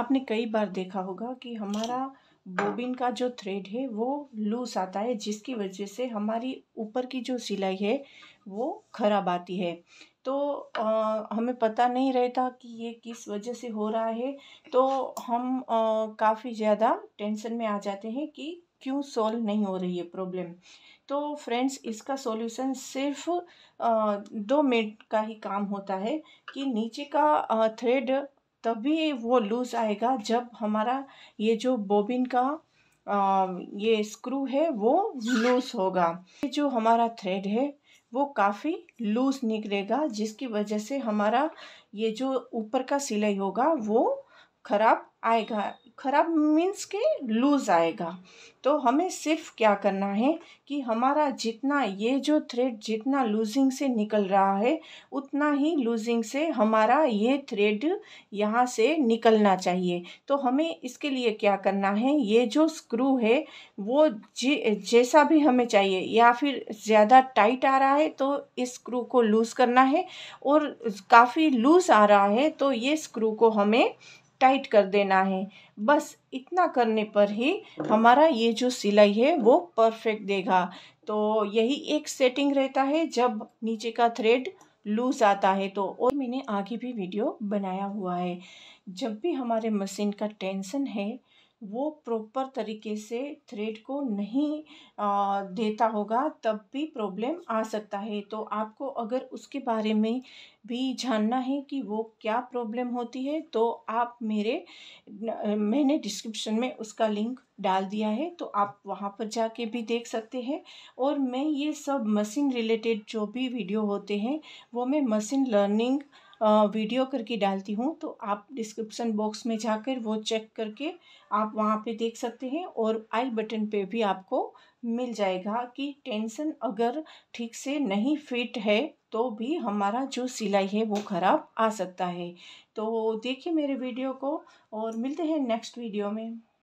आपने कई बार देखा होगा कि हमारा बोबिन का जो थ्रेड है वो लूज आता है जिसकी वजह से हमारी ऊपर की जो सिलाई है वो खराब आती है तो आ, हमें पता नहीं रहता कि ये किस वजह से हो रहा है तो हम काफ़ी ज़्यादा टेंशन में आ जाते हैं कि क्यों सॉल्व नहीं हो रही है प्रॉब्लम तो फ्रेंड्स इसका सॉल्यूशन सिर्फ आ, दो मिनट का ही काम होता है कि नीचे का थ्रेड तभी वो लूज़ आएगा जब हमारा ये जो बोबिन का आ, ये स्क्रू है वो लूज़ होगा ये जो हमारा थ्रेड है वो काफ़ी लूज़ निकलेगा जिसकी वजह से हमारा ये जो ऊपर का सिलाई होगा वो ख़राब आएगा ख़राब मीन्स के लूज़ आएगा तो हमें सिर्फ क्या करना है कि हमारा जितना ये जो थ्रेड जितना लूजिंग से निकल रहा है उतना ही लूजिंग से हमारा ये थ्रेड यहाँ से निकलना चाहिए तो हमें इसके लिए क्या करना है ये जो स्क्रू है वो जैसा भी हमें चाहिए या फिर ज़्यादा टाइट आ रहा है तो इस स्क्रू को लूज़ करना है और काफ़ी लूज़ आ रहा है तो ये स्क्रू को हमें टाइट कर देना है बस इतना करने पर ही हमारा ये जो सिलाई है वो परफेक्ट देगा तो यही एक सेटिंग रहता है जब नीचे का थ्रेड लूज आता है तो और मैंने आगे भी वीडियो बनाया हुआ है जब भी हमारे मशीन का टेंशन है वो प्रॉपर तरीके से थ्रेड को नहीं देता होगा तब भी प्रॉब्लम आ सकता है तो आपको अगर उसके बारे में भी जानना है कि वो क्या प्रॉब्लम होती है तो आप मेरे मैंने डिस्क्रिप्शन में उसका लिंक डाल दिया है तो आप वहाँ पर जाके भी देख सकते हैं और मैं ये सब मशीन रिलेटेड जो भी वीडियो होते हैं वो मैं मशीन लर्निंग वीडियो करके डालती हूँ तो आप डिस्क्रिप्शन बॉक्स में जाकर वो चेक करके आप वहाँ पे देख सकते हैं और आई बटन पे भी आपको मिल जाएगा कि टेंशन अगर ठीक से नहीं फिट है तो भी हमारा जो सिलाई है वो ख़राब आ सकता है तो देखिए मेरे वीडियो को और मिलते हैं नेक्स्ट वीडियो में